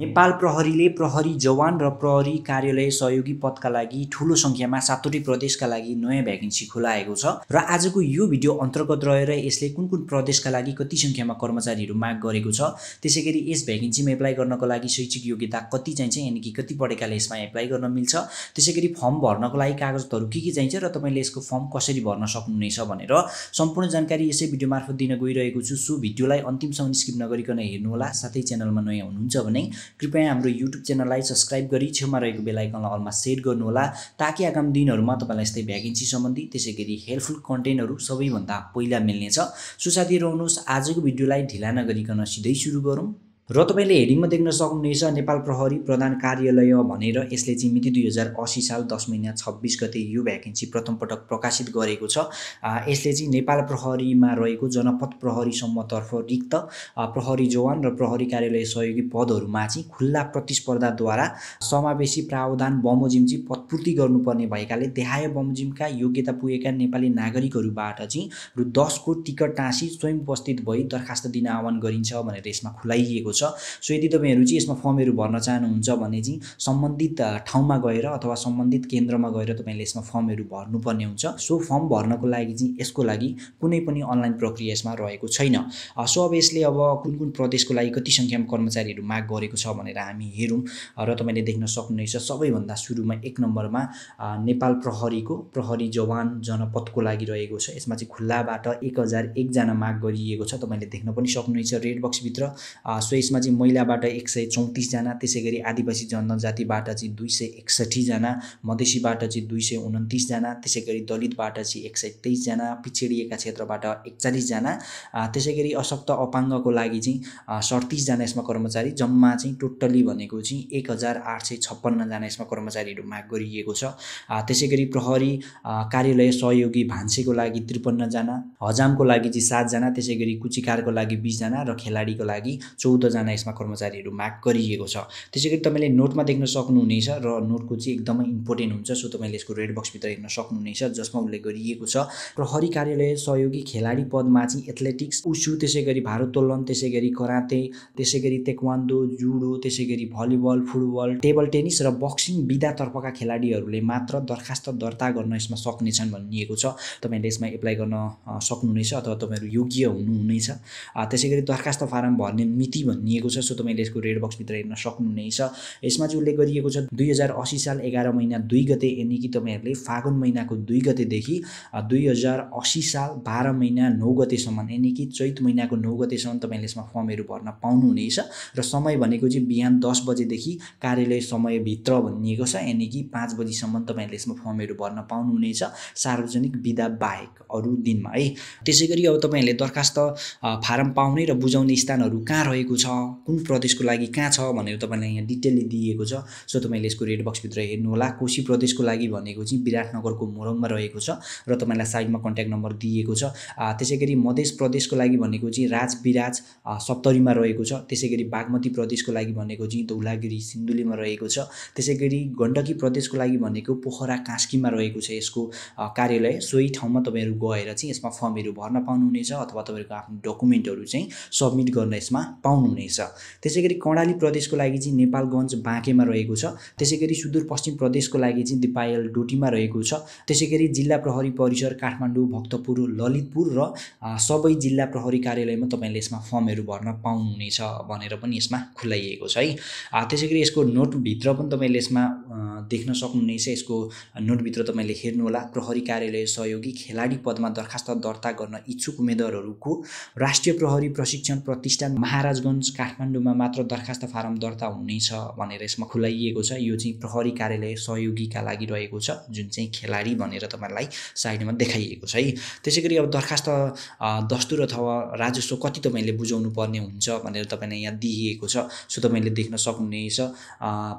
नेपाल प्रहरीले प्रहरी जवान र प्रहरी कार्यालय सहयोगी पदका लागि ठुलो सङ्ख्यामा सातवटै प्रदेशका लागि नयाँ भ्याकेन्सी खुलाएको छ र आजको यो भिडियो अन्तर्गत रहेर यसले कुन कुन प्रदेशका लागि कति सङ्ख्यामा कर्मचारीहरू माग गरेको छ त्यसै गरी यस भ्याकेन्सीमा एप्लाई गर्नको लागि शैक्षिक योग्यता कति चाहिन्छ यानि कि कति पढेकाले यसमा एप्लाई गर्न मिल्छ त्यसै गरी फर्म भर्नको लागि कागजहरू के के चाहिन्छ र तपाईँले यसको फर्म कसरी भर्न सक्नुहुनेछ भनेर सम्पूर्ण जानकारी यसै भिडियो मार्फत दिन गइरहेको छु सो भिडियोलाई अन्तिमसम्म स्किप नगरिकन हेर्नुहोला साथै च्यानलमा नयाँ हुनुहुन्छ भने कृपया हाम्रो युट्युब च्यानललाई सब्सक्राइब गरी छेउमा रहेको बेलायकनलाई अलमा सेट गर्नुहोला ताकि आगामी दिनहरूमा तपाईँलाई यस्तै भ्याकेन्सी सम्बन्धी त्यसै गरी हेल्पफुल कन्टेन्टहरू सबैभन्दा पहिला मिल्नेछ सुसाथी रहनुहोस् आजको भिडियोलाई ढिला नगरिकन सिधै सुरु गरौँ र तपाईँले हेडिङमा देख्न सक्नुहुनेछ नेपाल प्रहरी प्रधान कार्यालय भनेर यसले चाहिँ मिति दुई हजार असी साल दस महिना छब्बिस गते यो भ्याकेन्सी प्रथम पटक प्रकाशित गरेको छ यसले चाहिँ नेपाल प्रहरीमा रहेको जनपद प्रहरी समूहतर्फ रिक्त प्रहरी जवान र प्रहरी कार्यालय सहयोगी पदहरूमा चाहिँ खुल्ला प्रतिस्पर्धाद्वारा समावेशी प्रावधान बमोजिम चाहिँ पदपूर्ति गर्नुपर्ने भएकाले देहाय बमोजिमका योग्यता पुगेका नेपाली नागरिकहरूबाट चाहिँ रु दसको टिकट टाँसी स्वयं उपस्थित भई दरखास्त दिन आह्वान गरिन्छ भनेर यसमा खुलाइएको छ सो यदि तपाईँहरू चाहिँ यसमा फर्महरू भर्न चाहनुहुन्छ भने चाहिँ सम्बन्धित ठाउँमा गएर अथवा सम्बन्धित केन्द्रमा गएर तपाईँले यसमा फर्महरू भर्नुपर्ने हुन्छ सो फर्म भर्नको लागि चाहिँ यसको लागि कुनै पनि अनलाइन प्रक्रिया यसमा रहेको छैन सो अब यसले अब कुन कुन प्रदेशको लागि कति सङ्ख्यामा कर्मचारीहरू माग गरेको छ भनेर हामी हेरौँ र तपाईँले देख्न सक्नुहुनेछ सबैभन्दा सुरुमा एक नम्बरमा नेपाल प्रहरीको प्रहरी जवान जनपदको लागि रहेको छ यसमा चाहिँ खुल्लाबाट एक हजार एकजना माग गरिएको छ तपाईँले देख्न पनि सक्नुहुन्छ रेड बक्सभित्र सो त्यसमा चाहिँ महिलाबाट एक सय चौतिसजना त्यसै गरी आदिवासी जनजातिबाट चाहिँ दुई सय एकसठीजना मधेसीबाट चाहिँ दुई सय उन्तिसजना त्यसै गरी दलितबाट चाहिँ एक सय तेइसजना पिछडिएका क्षेत्रबाट एकचालिसजना त्यसै गरी अशक्त अपाङ्गको लागि चाहिँ सडतिसजना यसमा कर्मचारी जम्मा चाहिँ टोटल्ली भनेको चाहिँ एक हजार आठ सय छप्पन्नजना यसमा कर्मचारीहरू माग गरिएको छ त्यसै गरी प्रहरी कार्यालय सहयोगी भान्सेको लागि त्रिपन्नजना हजामको लागि चाहिँ सातजना त्यसै गरी कुचिकारको लागि बिसजना र खेलाडीको लागि चौध सोह्रजना यसमा कर्मचारीहरू माग गरिएको छ त्यसै गरी तपाईँले नोटमा देख्न सक्नुहुनेछ र नोटको चाहिँ एकदमै इम्पोर्टेन्ट हुन्छ सो तपाईँले यसको रेड बक्सभित्र हेर्न सक्नुहुनेछ जसमा उल्लेख गरिएको छ र हरि कार्यालय सहयोगी खेलाडी पदमा चाहिँ एथलेटिक्स उसु त्यसै गरी भारोत्तोलन त्यसै गरी कराते त्यसै गरी तेक्वान्डो जुडो त्यसै गरी भलिबल फुटबल टेबल टेनिस र बक्सिङ विधातर्फका खेलाडीहरूले मात्र दरखास्त दर्ता गर्न यसमा सक्नेछन् भनिएको छ तपाईँले यसमा एप्लाई गर्न सक्नुहुनेछ अथवा तपाईँहरू योग्य हुनुहुनेछ त्यसै गरी दरखास्त फारम भर्ने मिति भन्ने भनिएको छ सो तपाईँले यसको रेड बक्सभित्र हेर्न सक्नुहुनेछ यसमा चाहिँ उल्लेख गरिएको छ दुई हजार असी साल एघार महिना दुई गते यानि कि तपाईँहरूले फागुन महिनाको दुई गतेदेखि दुई हजार असी साल बाह्र महिना नौ गतेसम्म यानि कि चैत महिनाको नौ गतेसम्म तपाईँले यसमा फर्महरू भर्न पाउनुहुनेछ र समय भनेको चाहिँ बिहान दस बजेदेखि कार्यालय समयभित्र भनिएको छ यानि कि पाँच बजीसम्म तपाईँहरूले यसमा फर्महरू भर्न पाउनुहुनेछ सार्वजनिक विधा बाहेक अरू दिनमा है त्यसै गरी अब तपाईँहरूले दरखास्त फारम पाउने र बुझाउने स्थानहरू कहाँ रहेको छ कुन प्रदेशको लागि कहाँ छ भनेर तपाईँलाई यहाँ डिटेलले दिएको छ सो तपाईँले यसको रेड बक्सभित्र हेर्नुहोला कोशी प्रदेशको लागि भनेको चाहिँ विराटनगरको मोरङमा रहेको छ र तपाईँलाई साइडमा कन्ट्याक्ट नम्बर दिएको छ त्यसै गरी मधेस प्रदेशको लागि भनेको चाहिँ राजविराज सप्तरीमा रहेको छ त्यसै गरी बागमती प्रदेशको लागि भनेको चाहिँ धौलागिरी सिन्धुलीमा रहेको छ त्यसै गरी गण्डकी प्रदेशको लागि भनेको पोखरा कास्कीमा रहेको छ यसको कार्यालय सोही ठाउँमा तपाईँहरू गएर चाहिँ यसमा फर्महरू भर्न पाउनुहुनेछ अथवा तपाईँहरूको आफ्नो डकुमेन्टहरू चाहिँ सब्मिट गर्न यसमा पाउनुहुनेछ हुनेछ त्यसै गरी कर्णाली प्रदेशको लागि चाहिँ नेपालगञ्ज बाँकेमा रहेको छ त्यसै गरी सुदूरपश्चिम प्रदेशको लागि चाहिँ दिपायल डोटीमा रहेको छ त्यसै गरी जिल्ला प्रहरी परिसर काठमाडौँ भक्तपुर ललितपुर र सबै जिल्ला प्रहरी कार्यालयमा तपाईँले यसमा फर्महरू भर्न पाउनुहुनेछ भनेर पनि यसमा खुलाइएको छ है त्यसै गरी यसको नोटभित्र पनि तपाईँले यसमा देख्न सक्नुहुनेछ यसको नोटभित्र तपाईँले हेर्नुहोला प्रहरी कार्यालय सहयोगी खेलाडी पदमा दरखास्त दर्ता गर्न इच्छुक उम्मेद्वारहरूको राष्ट्रिय प्रहरी प्रशिक्षण प्रतिष्ठान महाराजगञ्ज काठमाडौँमा मात्र दरखास्त फारम दर्ता हुनेछ भनेर यसमा खुलाइएको छ यो चाहिँ प्रहरी कार्यालय सहयोगीका लागि रहेको छ जुन चाहिँ खेलाडी भनेर तपाईँलाई साइडमा देखाइएको छ है त्यसै गरी अब दरखास्त दस्तुर अथवा राजस्व कति तपाईँले बुझाउनु पर्ने हुन्छ भनेर तपाईँलाई यहाँ दिइएको छ सो तपाईँले देख्न सक्नुहुनेछ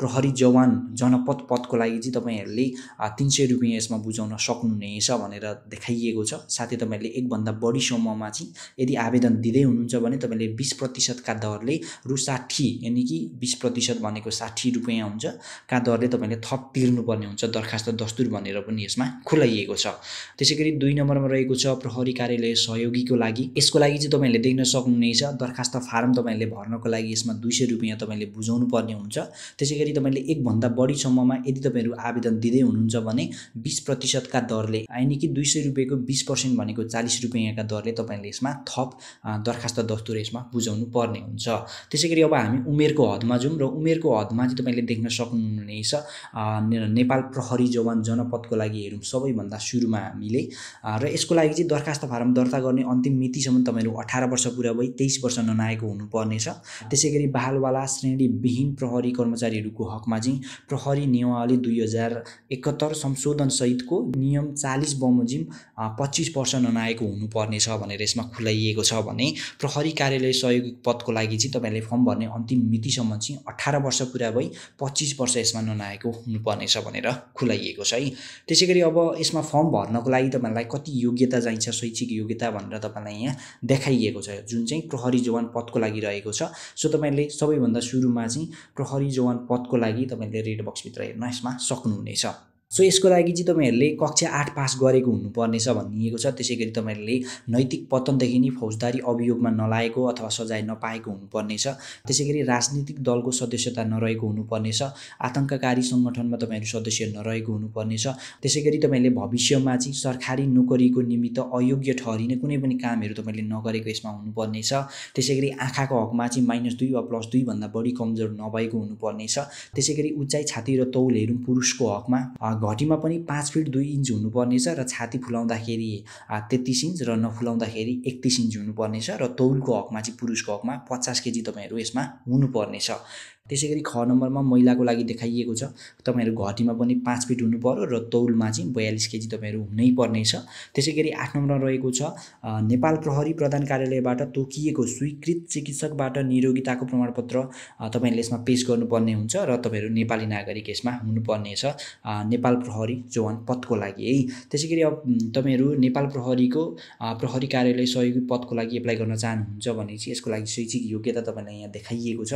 प्रहरी जवान जनपद पदको लागि चाहिँ तपाईँहरूले तिन सय रुपियाँ यसमा बुझाउन सक्नुहुनेछ भनेर देखाइएको छ साथै तपाईँले एकभन्दा बढी समूहमा चाहिँ यदि आवेदन दिँदै हुनुहुन्छ भने तपाईँले बिस प्रतिशतका दर दरले रु साठी यानि कि बिस प्रतिशत भनेको साठी रुपियाँ हुन्छ का दरले तपाईँले थप तिर्नुपर्ने हुन्छ दरखास्त दस्तुर भनेर पनि यसमा खुलाइएको छ त्यसै गरी दुई नम्बरमा रहेको छ प्रहरी कार्यालय सहयोगीको लागि यसको लागि चाहिँ तपाईँहरूले देख्न सक्नुहुनेछ दरखास्त फारम तपाईँहरूले भर्नको लागि यसमा दुई सय रुपियाँ तपाईँले बुझाउनु पर्ने हुन्छ त्यसै गरी तपाईँले एकभन्दा बढीसम्ममा यदि तपाईँहरू आवेदन दिँदै हुनुहुन्छ भने बिस प्रतिशतका दरले यानि कि दुई सय रुपियाँको बिस पर्सेन्ट भनेको चालिस रुपियाँका दरले तपाईँले यसमा थप दरखास्त दस्तुर यसमा बुझाउनु पर्ने हुन्छ हुन्छ त्यसै गरी अब हामी उमेरको हदमा जाउँ र उमेरको हदमा चाहिँ तपाईँले देख्न सक्नुहुनेछ नेपाल प्रहरी जवान जनपदको लागि हेरौँ सबैभन्दा सुरुमा हामीले र यसको लागि चाहिँ दरखास्त फारम दर्ता गर्ने अन्तिम मितिसम्म तपाईँहरू अठार वर्ष पुरा भई तेइस वर्ष ननाएको हुनुपर्नेछ त्यसै गरी बहालवाला विहीन प्रहरी कर्मचारीहरूको हकमा चाहिँ प्रहरी नियमावली दुई हजार एकहत्तर संशोधनसहितको नियम चालिस बमोजिम पच्चिस वर्ष ननाएको हुनुपर्नेछ भनेर यसमा खुलाइएको छ भने प्रहरी कार्यालय सहयोगी पदको लागि लागि चाहिँ तपाईँहरूले फर्म भर्ने अन्तिम मितिसम्म चाहिँ अठार वर्ष पुरा भई पच्चिस वर्ष यसमा ननाएको हुनुपर्नेछ भनेर खुलाइएको छ है त्यसै गरी अब यसमा फर्म भर्नको लागि तपाईँहरूलाई कति योग्यता चाहिन्छ शैक्षिक योग्यता भनेर तपाईँलाई यहाँ देखाइएको छ जुन चाहिँ प्रहरी जवान पदको लागि रहेको छ सो तपाईँले सबैभन्दा सुरुमा चाहिँ प्रहरी जवान पदको लागि तपाईँले रेड बक्सभित्र हेर्न यसमा सक्नुहुनेछ सो यसको लागि चाहिँ तपाईँहरूले कक्षा आठ पास गरेको हुनुपर्नेछ भनिएको छ त्यसै गरी तपाईँहरूले नैतिक पतनदेखि नै फौजदारी अभियोगमा नलाएको अथवा सजाय नपाएको हुनुपर्नेछ त्यसै गरी राजनीतिक दलको सदस्यता नरहेको हुनुपर्नेछ आतङ्ककारी सङ्गठनमा तपाईँहरू सदस्य नरहेको हुनुपर्नेछ त्यसै गरी तपाईँहरूले भविष्यमा चाहिँ सरकारी नोकरीको निमित्त अयोग्य ठहरिने कुनै पनि कामहरू तपाईँले नगरेको यसमा हुनुपर्नेछ त्यसै गरी आँखाको हकमा चाहिँ माइनस दुई वा प्लस दुईभन्दा बढी कमजोर नभएको हुनुपर्नेछ त्यसै गरी उचाइ छाती र तौलहरू पुरुषको हकमा घटीमा पनि पाँच फिट दुई इन्च हुनुपर्नेछ र छाती फुलाउँदाखेरि तेत्तिस इन्च र नफुलाउँदाखेरि एकतिस इन्च हुनुपर्नेछ र तौलको हकमा चाहिँ पुरुषको हकमा पचास केजी तपाईँहरू यसमा हुनुपर्नेछ त्यसै गरी ख नम्बरमा महिलाको लागि देखाइएको छ तपाईँहरू घटीमा पनि पाँच फिट हुनु पऱ्यो र तौलमा चाहिँ बयालिस केजी तपाईँहरू हुनै पर्नेछ त्यसै गरी आठ नम्बरमा रहेको छ नेपाल प्रहरी प्रधान कार्यालयबाट तोकिएको स्वीकृत चिकित्सकबाट निरोगिताको प्रमाणपत्र तपाईँहरूले यसमा पेस गर्नुपर्ने हुन्छ र तपाईँहरू नेपाली नागरिक यसमा हुनुपर्नेछ नेपाल प्रहरी जवान पदको लागि है त्यसै गरी अब तपाईँहरू नेपाल प्रहरीको प्रहरी कार्यालय सहयोगी पदको लागि एप्लाई गर्न चाहनुहुन्छ भने चाहिँ यसको लागि शैक्षिक योग्यता तपाईँलाई यहाँ देखाइएको छ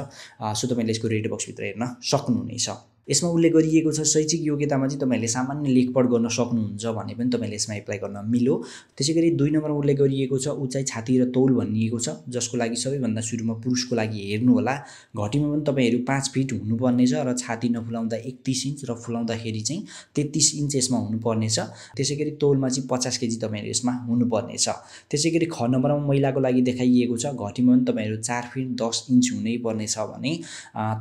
सो तपाईँले पेजको रेड बक्सभित्र हेर्न सक्नुहुनेछ यसमा उल्लेख गरिएको छ शैक्षिक योग्यतामा चाहिँ तपाईँहरूले सामान्य लेखपढ गर्न सक्नुहुन्छ भने पनि तपाईँले यसमा एप्लाई गर्न मिलो त्यसै गरी दुई नम्बरमा उल्लेख गरिएको छ उचाइ छाती र तौल भनिएको छ जसको लागि सबैभन्दा सुरुमा पुरुषको लागि हेर्नु होला घटीमा पनि तपाईँहरू पाँच फिट हुनुपर्नेछ र छाती नफुलाउँदा एकतिस इन्च र फुलाउँदाखेरि चाहिँ तेत्तिस इन्च यसमा हुनुपर्नेछ त्यसै गरी तौलमा चाहिँ पचास केजी तपाईँहरू यसमा हुनुपर्नेछ त्यसै गरी ख नम्बरमा महिलाको लागि देखाइएको छ घटीमा पनि तपाईँहरू चार फिट दस इन्च हुनै पर्नेछ भने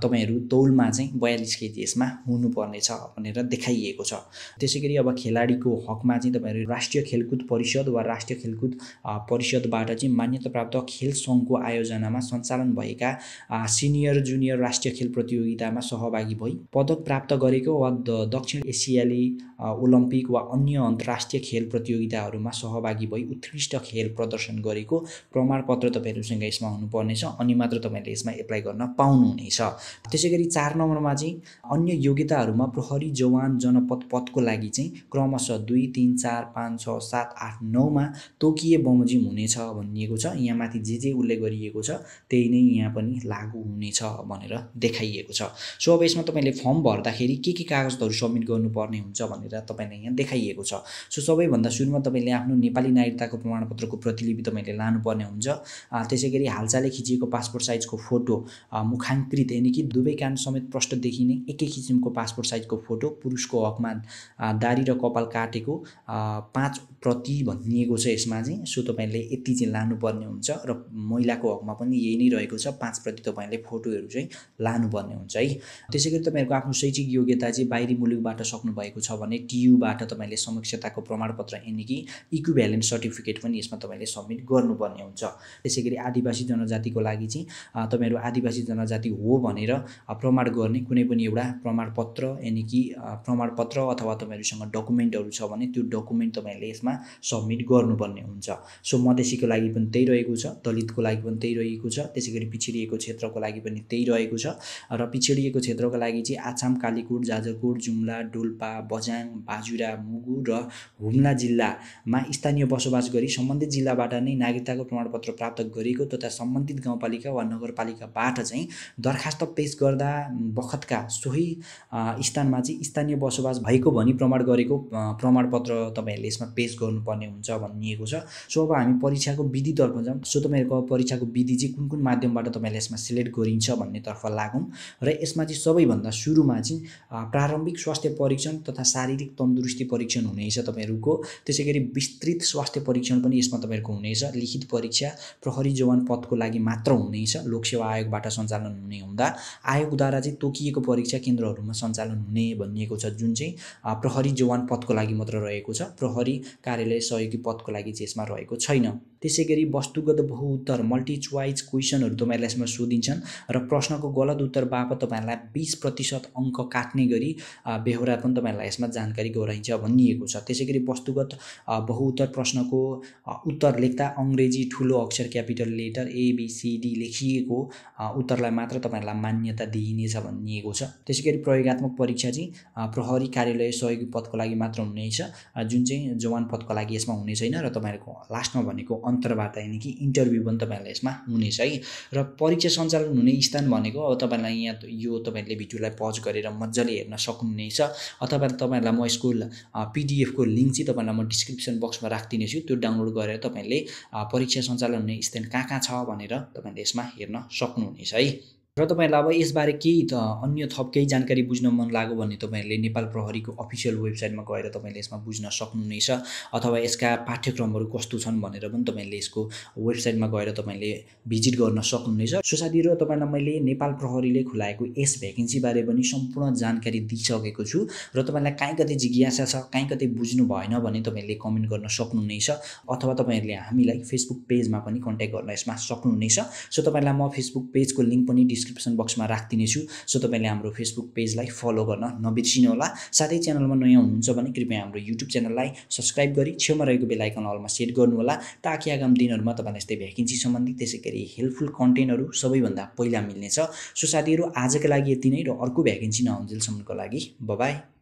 तपाईँहरू तौलमा चाहिँ बयालिस केजी यसमा हुनुपर्नेछ भनेर देखाइएको छ त्यसै गरी अब खेलाडीको हकमा चाहिँ तपाईँहरू राष्ट्रिय खेलकुद परिषद वा राष्ट्रिय खेलकुद परिषदबाट चाहिँ मान्यता प्राप्त खेल सङ्घको आयोजनामा सञ्चालन भएका सिनियर जुनियर राष्ट्रिय खेल प्रतियोगितामा सहभागी भई पदक प्राप्त गरेको वा दक्षिण एसियाली ओलम्पिक वा अन्य अन्तर्राष्ट्रिय खेल प्रतियोगिताहरूमा सहभागी भई उत्कृष्ट खेल प्रदर्शन गरेको प्रमाणपत्र तपाईँहरूसँग यसमा हुनुपर्नेछ अनि मात्र तपाईँहरूले यसमा एप्लाई गर्न पाउनुहुनेछ त्यसै गरी चार नम्बरमा चाहिँ अन्य योग्यताहरूमा प्रहरी जवान जनपद पदको लागि चाहिँ क्रमशः दुई तिन चार पाँच छ सात आठ नौमा तोकिए बमोजिम हुनेछ भनिएको छ यहाँ माथि जे जे उल्लेख गरिएको छ त्यही नै यहाँ पनि लागु हुनेछ भनेर देखाइएको छ सो अब यसमा तपाईँले फर्म भर्दाखेरि के के कागजहरू सब्मिट गर्नुपर्ने हुन्छ भनेर तपाईँलाई यहाँ देखाइएको छ सो सबैभन्दा सुरुमा तपाईँले आफ्नो नेपाली नागरिकताको प्रमाणपत्रको प्रतिलिपि तपाईँले लानुपर्ने हुन्छ त्यसै गरी हालचालै खिचिएको पासपोर्ट साइजको फोटो मुखाङ्कृत यानि कि दुवै कान समेत प्रष्ट देखिने एक किसिमको पासपोर्ट साइजको फोटो पुरुषको हकमा दारी र कपाल काटेको पाँच प्रति भनिएको छ यसमा चाहिँ सो तपाईँले यति चाहिँ लानुपर्ने हुन्छ र महिलाको हकमा पनि यही नै रहेको छ पाँच प्रति तपाईँले फोटोहरू चाहिँ लानुपर्ने हुन्छ है त्यसै गरी तपाईँहरूको आफ्नो शैक्षिक योग्यता चाहिँ बाहिरी मुलुकबाट सक्नुभएको छ भने टियुबाट तपाईँले समक्षताको प्रमाणपत्र यानि कि भ्यालेन्स सर्टिफिकेट पनि यसमा तपाईँले सब्मिट गर्नुपर्ने हुन्छ त्यसै गरी आदिवासी जनजातिको लागि चाहिँ तपाईँहरू आदिवासी जनजाति हो भनेर प्रमाण गर्ने कुनै पनि एउटा प्रमाणपत्र यानि कि प्रमाणपत्र अथवा तपाईँहरूसँग डकुमेन्टहरू छ भने त्यो डकुमेन्ट तपाईँहरूले यसमा सब्मिट गर्नुपर्ने हुन्छ सो मधेसीको लागि पनि त्यही रहेको छ दलितको लागि पनि त्यही रहेको छ त्यसै गरी पिछडिएको क्षेत्रको लागि पनि त्यही रहेको छ र पिछडिएको क्षेत्रको लागि चाहिँ आसाम कालीकोट जाजरकोट जुम्ला डोल्पा बजाङ बाजुरा मुगु र हुम्ला जिल्लामा स्थानीय बसोबास गरी सम्बन्धित जिल्लाबाट नै नागरिकताको प्रमाणपत्र प्राप्त गरेको तथा सम्बन्धित गाउँपालिका वा नगरपालिकाबाट चाहिँ दरखास्त पेस गर्दा बखतका सोही स्थानमा चाहिँ स्थानीय बसोबास भएको भनी प्रमाण गरेको प्रमाणपत्र तपाईँहरूले यसमा पेस गर्नुपर्ने हुन्छ भनिएको छ सो अब हामी परीक्षाको विधितर्फ जाउँ सो तपाईँहरूको परीक्षाको विधि चाहिँ कुन कुन माध्यमबाट तपाईँहरूले यसमा सिलेक्ट गरिन्छ भन्नेतर्फ लागौँ र यसमा चाहिँ सबैभन्दा सुरुमा चाहिँ प्रारम्भिक स्वास्थ्य परीक्षण तथा शारीरिक तन्दुरुस्ती परीक्षण हुनेछ तपाईँहरूको त्यसै गरी विस्तृत स्वास्थ्य परीक्षण पनि यसमा तपाईँहरूको हुनेछ लिखित परीक्षा प्रहरी जवान पदको लागि मात्र हुनेछ लोकसेवा आयोगबाट सञ्चालन हुने हुँदा आयोगद्वारा चाहिँ तोकिएको परीक्षा केन्द्र केन्द्रहरूमा सञ्चालन हुने भनिएको छ जुन चाहिँ प्रहरी जवान पदको लागि मात्र रहेको छ प्रहरी कार्यालय सहयोगी पदको लागि चाहिँ यसमा रहेको छैन त्यसै गरी वस्तुगत बहुउत्तर च्वाइज क्वेसनहरू तपाईँहरूलाई यसमा सोधिन्छन् र प्रश्नको गलत उत्तर बापत तपाईँहरूलाई बिस प्रतिशत अङ्क काट्ने गरी बेहोरा पनि तपाईँहरूलाई यसमा जानकारी गराइन्छ भनिएको छ त्यसै गरी वस्तुगत बहुउत्तर प्रश्नको उत्तर लेख्दा अङ्ग्रेजी ठुलो अक्षर क्यापिटल लेटर एबिसिडी लेखिएको उत्तरलाई मात्र तपाईँहरूलाई मान्यता दिइनेछ भनिएको छ त्यसै त्यसै गरी प्रयोगत्मक परीक्षा चाहिँ प्रहरी कार्यालय सहयोगी पदको लागि मात्र हुनेछ जुन चाहिँ जवान पदको लागि यसमा हुने छैन र तपाईँहरूको लास्टमा भनेको अन्तर्वार्ता यानि कि इन्टरभ्यू पनि तपाईँहरूलाई यसमा हुनेछ है र परीक्षा सञ्चालन हुने स्थान भनेको अब तपाईँलाई यहाँ यो तपाईँहरूले भिडियोलाई पज गरेर मजाले हेर्न सक्नुहुनेछ अथवा तपाईँहरूलाई म यसको पिडिएफको लिङ्क चाहिँ तपाईँलाई म डिस्क्रिप्सन बक्समा राखिदिनेछु त्यो डाउनलोड गरेर तपाईँहरूले परीक्षा सञ्चालन हुने स्थान कहाँ कहाँ छ भनेर तपाईँहरूले यसमा हेर्न सक्नुहुनेछ है र तपाईँहरूलाई अब यसबारे केही त अन्य थप केही जानकारी बुझ्न मन लाग्यो भने तपाईँहरूले नेपाल प्रहरीको अफिसियल वेबसाइटमा गएर तपाईँले यसमा बुझ्न सक्नुहुनेछ अथवा यसका पाठ्यक्रमहरू कस्तो छन् भनेर पनि तपाईँहरूले यसको वेबसाइटमा गएर तपाईँले भिजिट गर्न सक्नुहुनेछ सो साथी र तपाईँलाई मैले नेपाल प्रहरीले खुलाएको यस भ्याकेन्सीबारे पनि सम्पूर्ण जानकारी दिइसकेको छु र तपाईँलाई काहीँ कतै जिज्ञासा छ काहीँ कतै बुझ्नु भएन भने तपाईँहरूले कमेन्ट गर्न सक्नुहुनेछ अथवा तपाईँहरूले हामीलाई फेसबुक पेजमा पनि कन्ट्याक्ट गर्न यसमा सक्नुहुनेछ सो तपाईँलाई म फेसबुक पेजको लिङ्क पनि डिस्क डिस्क्रिप्सन बक्समा राखिदिनेछु सो तपाईँले हाम्रो फेसबुक पेजलाई फलो गर्न नबिर्सिनु होला साथै च्यानलमा नयाँ हुनुहुन्छ भने कृपया हाम्रो युट्युब च्यानललाई सब्सक्राइब गरी छेउमा रहेको बेलायकन हलमा सेट गर्नुहोला ताकि आगामी दिनहरूमा तपाईँलाई यस्तै भ्याकेन्सी सम्बन्धी त्यसै गरी हेल्पफुल कन्टेन्टहरू सबैभन्दा पहिला मिल्नेछ सो साथीहरू आजका लागि यति नै र अर्को भ्याकेन्सी नहुन्जेलसम्मको लागि बाई